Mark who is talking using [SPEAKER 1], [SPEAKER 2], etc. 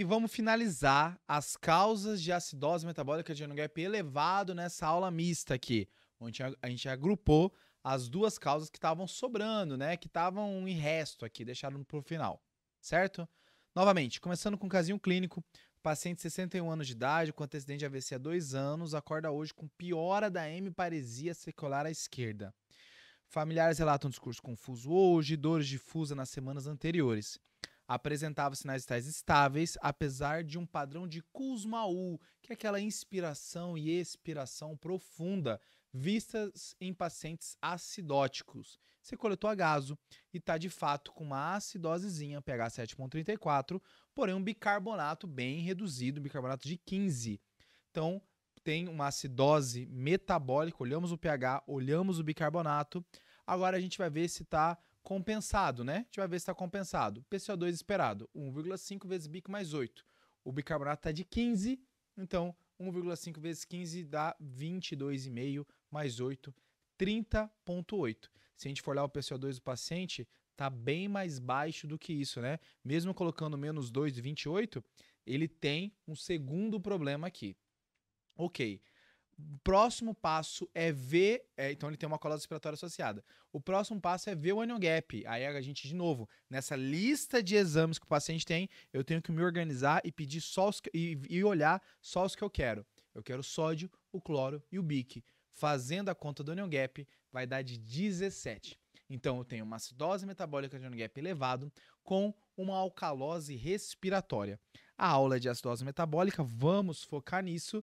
[SPEAKER 1] E vamos finalizar as causas de acidose metabólica de gap elevado nessa aula mista aqui, onde a gente agrupou as duas causas que estavam sobrando, né? Que estavam em resto aqui, deixaram para o final, certo? Novamente, começando com um casinho clínico, paciente de 61 anos de idade, com antecedente de AVC há dois anos, acorda hoje com piora da hemiparesia secular à esquerda. Familiares relatam discurso confuso hoje, dores difusa nas semanas anteriores apresentava sinais vitais estáveis, apesar de um padrão de Kuzmaul, que é aquela inspiração e expiração profunda vistas em pacientes acidóticos. Você coletou a gaso e está de fato com uma acidosezinha, pH 7.34, porém um bicarbonato bem reduzido, bicarbonato de 15. Então, tem uma acidose metabólica, olhamos o pH, olhamos o bicarbonato. Agora a gente vai ver se está compensado, né? A gente vai ver se está compensado. PCO2 esperado, 1,5 vezes BIC mais 8. O bicarbonato está de 15, então 1,5 vezes 15 dá 22,5 mais 8, 30,8. Se a gente for olhar o PCO2 do paciente, tá bem mais baixo do que isso, né? Mesmo colocando menos 2,28, de 28, ele tem um segundo problema aqui. Ok, próximo passo é ver. É, então ele tem uma colose respiratória associada. O próximo passo é ver o anion gap. Aí a gente, de novo, nessa lista de exames que o paciente tem, eu tenho que me organizar e pedir só os que, e, e olhar só os que eu quero. Eu quero o sódio, o cloro e o BIC. Fazendo a conta do anion gap, vai dar de 17. Então eu tenho uma acidose metabólica de anion gap elevado com uma alcalose respiratória. A aula de acidose metabólica, vamos focar nisso.